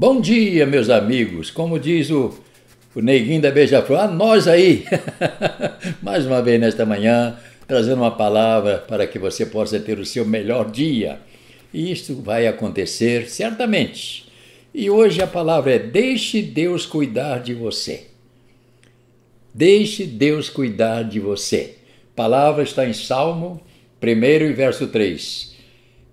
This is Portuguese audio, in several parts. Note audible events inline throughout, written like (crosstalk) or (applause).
Bom dia, meus amigos. Como diz o, o Neguinho da Beija-Flor, a nós aí. (laughs) Mais uma vez nesta manhã, trazendo uma palavra para que você possa ter o seu melhor dia. E isto vai acontecer certamente. E hoje a palavra é: deixe Deus cuidar de você. Deixe Deus cuidar de você. A palavra está em Salmo 1 e verso 3.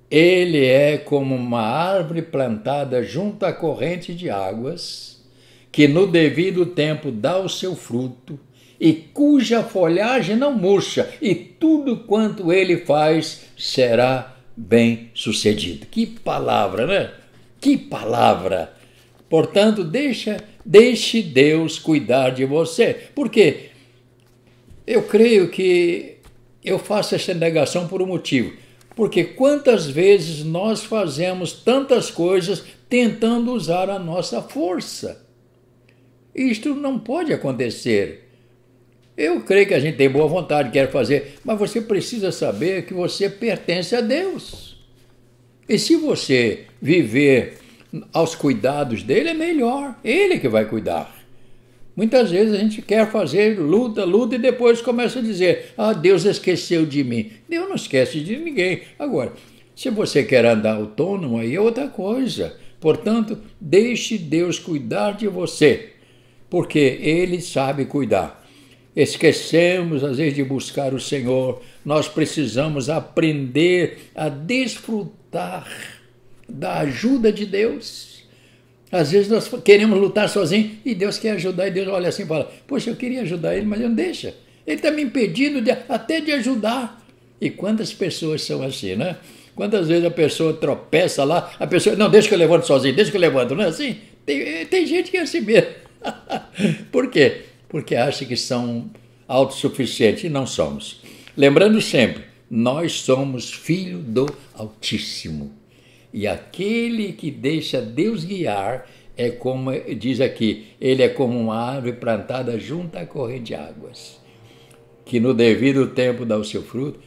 Ele é como uma árvore plantada junto à corrente de águas, que no devido tempo dá o seu fruto, e cuja folhagem não murcha, e tudo quanto ele faz será bem sucedido. Que palavra, né? Que palavra! Portanto, deixa, deixe Deus cuidar de você, porque eu creio que eu faço essa negação por um motivo porque quantas vezes nós fazemos tantas coisas tentando usar a nossa força? Isto não pode acontecer. Eu creio que a gente tem boa vontade, quer fazer, mas você precisa saber que você pertence a Deus. E se você viver aos cuidados dele, é melhor. Ele que vai cuidar. Muitas vezes a gente quer fazer luta, luta e depois começa a dizer: ah, Deus esqueceu de mim. Deus não esquece de ninguém. Agora, se você quer andar autônomo, aí é outra coisa. Portanto, deixe Deus cuidar de você, porque Ele sabe cuidar. Esquecemos, às vezes, de buscar o Senhor. Nós precisamos aprender a desfrutar da ajuda de Deus. Às vezes nós queremos lutar sozinhos e Deus quer ajudar, e Deus olha assim e fala: Poxa, eu queria ajudar ele, mas ele não deixa. Ele está me impedindo de, até de ajudar. E quantas pessoas são assim, né? Quantas vezes a pessoa tropeça lá, a pessoa, não, deixa que eu levanto sozinho, deixa que eu levanto, não é assim? Tem, eh, tem gente que é assim mesmo. (laughs) Por quê? Porque acha que são autossuficientes e não somos. Lembrando sempre, nós somos filho do Altíssimo. E aquele que deixa Deus guiar é como diz aqui, ele é como uma árvore plantada junto à corrente de águas, que no devido tempo dá o seu fruto,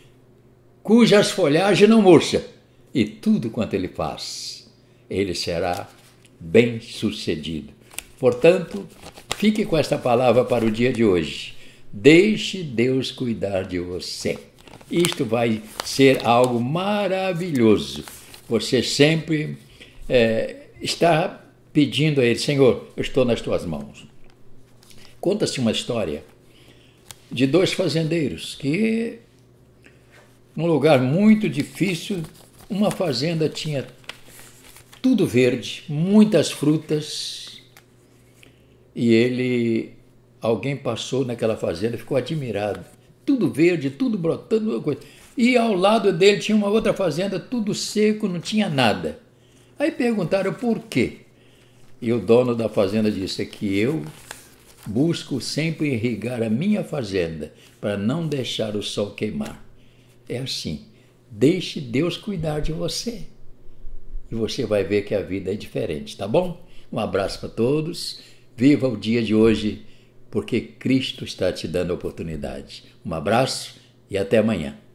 cujas folhagens não murcha, e tudo quanto ele faz, ele será bem sucedido. Portanto, fique com esta palavra para o dia de hoje. Deixe Deus cuidar de você. Isto vai ser algo maravilhoso você sempre é, está pedindo a Ele: Senhor, eu estou nas tuas mãos. Conta-se uma história de dois fazendeiros que, num lugar muito difícil, uma fazenda tinha tudo verde, muitas frutas, e ele, alguém passou naquela fazenda, e ficou admirado. Tudo verde, tudo brotando, coisa. E ao lado dele tinha uma outra fazenda, tudo seco, não tinha nada. Aí perguntaram por quê. E o dono da fazenda disse: é que eu busco sempre irrigar a minha fazenda para não deixar o sol queimar. É assim: deixe Deus cuidar de você. E você vai ver que a vida é diferente, tá bom? Um abraço para todos. Viva o dia de hoje, porque Cristo está te dando oportunidade. Um abraço e até amanhã.